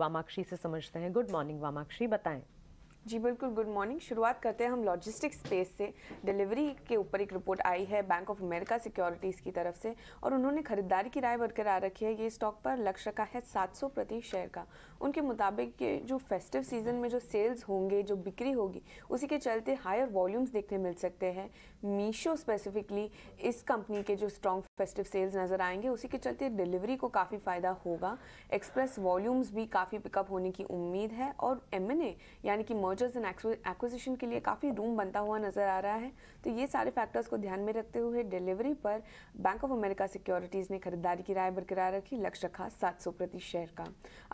वामाक्षी से समझते हैं गुड मॉर्निंग वामाक्षी बताएं जी बिल्कुल गुड मॉर्निंग शुरुआत करते हैं हम लॉजिस्टिक स्पेस से डिलीवरी के ऊपर एक रिपोर्ट आई है बैंक ऑफ अमेरिका सिक्योरिटीज़ की तरफ से और उन्होंने खरीदारी की राय बरकरार रखी है ये स्टॉक पर लक्ष्य रखा है 700 प्रति शेयर का उनके मुताबिक ये जो फेस्टिव सीजन में जो सेल्स होंगे जो बिक्री होगी उसी के चलते हायर वॉल्यूम्स देखने मिल सकते हैं मीशो स्पेसिफिकली इस कंपनी के जो स्ट्रॉन्ग फेस्टिव सेल्स नज़र आएंगे उसी के चलते डिलीवरी को काफ़ी फ़ायदा होगा एक्सप्रेस वॉल्यूम्स भी काफ़ी पिकअप होने की उम्मीद है और एम यानी कि मर्जर्स एंड एक्विजिशन के लिए काफ़ी रूम बनता हुआ नज़र आ रहा है तो ये सारे फैक्टर्स को ध्यान में रखते हुए डिलीवरी पर बैंक ऑफ अमेरिका सिक्योरिटीज़ ने खरीदारी की राय बरकरार रखी लक्ष्य रखा सात प्रति शेयर का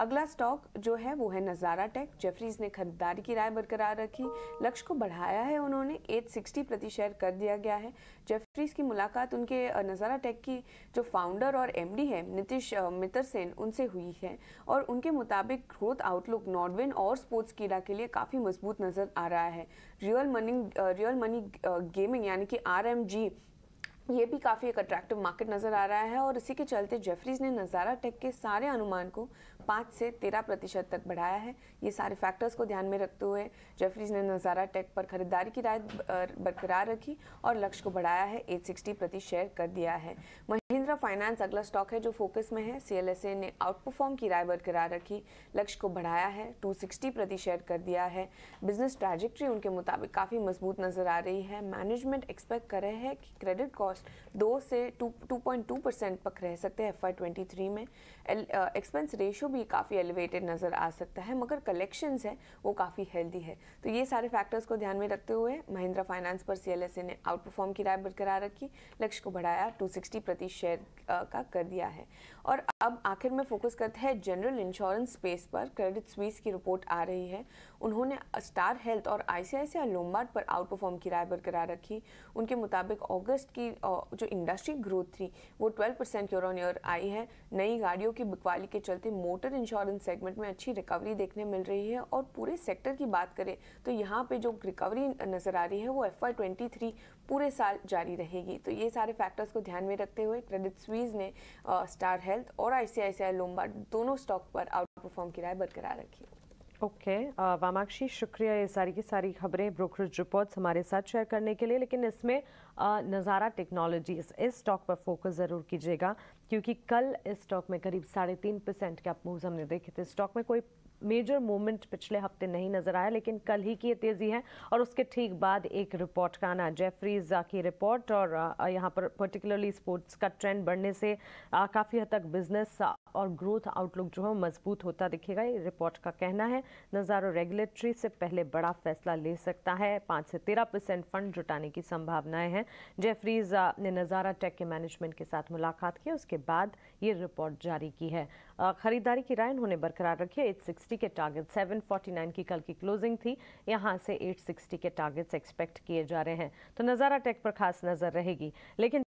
अगला स्टॉक जो है वो है नज़ारा टेक जेफरीज ने खरीदारी की राय बरकरार रखी लक्ष्य को बढ़ाया है उन्होंने एट प्रति शेयर कर दिया गया है जेफ इंडस्ट्रीज की मुलाकात उनके नज़ारा टेक की जो फाउंडर और एमडी है नितिश मित्रसेन उनसे हुई है और उनके मुताबिक ग्रोथ आउटलुक नॉर्डविन और स्पोर्ट्स कीड़ा के लिए काफ़ी मजबूत नज़र आ रहा है real money real money gaming यानी कि आर ये भी काफ़ी एक अट्रैक्टिव मार्केट नज़र आ रहा है और इसी के चलते जेफरीज ने नज़ारा टेक के सारे अनुमान को पाँच से तेरह प्रतिशत तक बढ़ाया है ये सारे फैक्टर्स को ध्यान में रखते हुए जेफरीज ने नज़ारा टेक पर खरीदारी की राय बरकरार रखी और लक्ष्य को बढ़ाया है 860 प्रति शेयर कर दिया है महिंद्रा फाइनेंस अगला स्टॉक है जो फोकस में है सी ने आउट परफॉर्म की राय बरकरार रखी लक्ष्य को बढ़ाया है टू प्रति शेयर कर दिया है बिजनेस ट्रैजेक्ट्री उनके मुताबिक काफ़ी मजबूत नज़र आ रही है मैनेजमेंट एक्सपेक्ट कर रहे हैं कि क्रेडिट कॉस्ट कॉस्ट दो से two two point two percent तक रह सकते हैं एफ आई ट्वेंटी थ्री में एक्सपेंस रेशो भी काफ़ी एलिवेटेड नज़र आ सकता है मगर कलेक्शंस है वो काफ़ी हेल्दी है तो ये सारे फैक्टर्स को ध्यान में रखते हुए महिंद्रा फाइनेंस पर सी एल एस ने आउट परफॉर्म की राय बरकरार रखी लक्ष्य को बढ़ाया टू सिक्सटी प्रति शेयर का कर दिया है और अब आखिर में फोकस करते हैं जनरल इंश्योरेंस स्पेस पर क्रेडिट स्वीस की रिपोर्ट आ रही है उन्होंने स्टार हेल्थ और I I C C I Lombard पर आउट परफॉर्म की राय बरकरार रखी उनके मुताबिक अगस्त की जो इंडस्ट्री ग्रोथ थी वो 12 परसेंट ईयर ऑन ईयर आई है नई गाड़ियों की बिकवाली के चलते मोटर इंश्योरेंस सेगमेंट में अच्छी रिकवरी देखने मिल रही है और पूरे सेक्टर की बात करें तो यहाँ पे जो रिकवरी नज़र आ रही है वो एफ आई पूरे साल जारी रहेगी तो ये सारे फैक्टर्स को ध्यान में रखते हुए क्रेडिट स्वीज ने स्टार हेल्थ और आई सी दोनों स्टॉक पर आउट परफॉर्म किराए बरकरार रखी ओके okay, वामाक्षी शुक्रिया ये सारी की सारी खबरें ब्रोकरेज रिपोर्ट्स हमारे साथ शेयर करने के लिए लेकिन इसमें नज़ारा टेक्नोलॉजीज इस स्टॉक पर फोकस ज़रूर कीजिएगा क्योंकि कल इस स्टॉक में करीब साढ़े तीन परसेंट के अपमूव हमने देखे थे स्टॉक में कोई मेजर मूवमेंट पिछले हफ्ते नहीं नजर आया लेकिन कल ही की ये तेज़ी है और उसके ठीक बाद एक रिपोर्ट का आना जेफरीज की रिपोर्ट और यहाँ पर पर्टिकुलरली स्पोर्ट्स का ट्रेंड बढ़ने से काफ़ी हद तक बिजनेस और ग्रोथ आउटलुक जो है मजबूत होता दिखेगा ये रिपोर्ट का कहना है नज़ारो रेगुलेटरी से पहले बड़ा फैसला ले सकता है पाँच से तेरह परसेंट फंड जुटाने की संभावनाएं हैं जेफरीज ने नज़ारा टेक के मैनेजमेंट के साथ मुलाकात की उसके बाद ये रिपोर्ट जारी की है खरीदारी की राय उन्होंने बरकरार रखी है एट के टारगेट सेवन की कल की क्लोजिंग थी यहाँ से एट के टारगेट्स एक्सपेक्ट किए जा रहे हैं तो नज़ारा टेक पर खास नज़र रहेगी लेकिन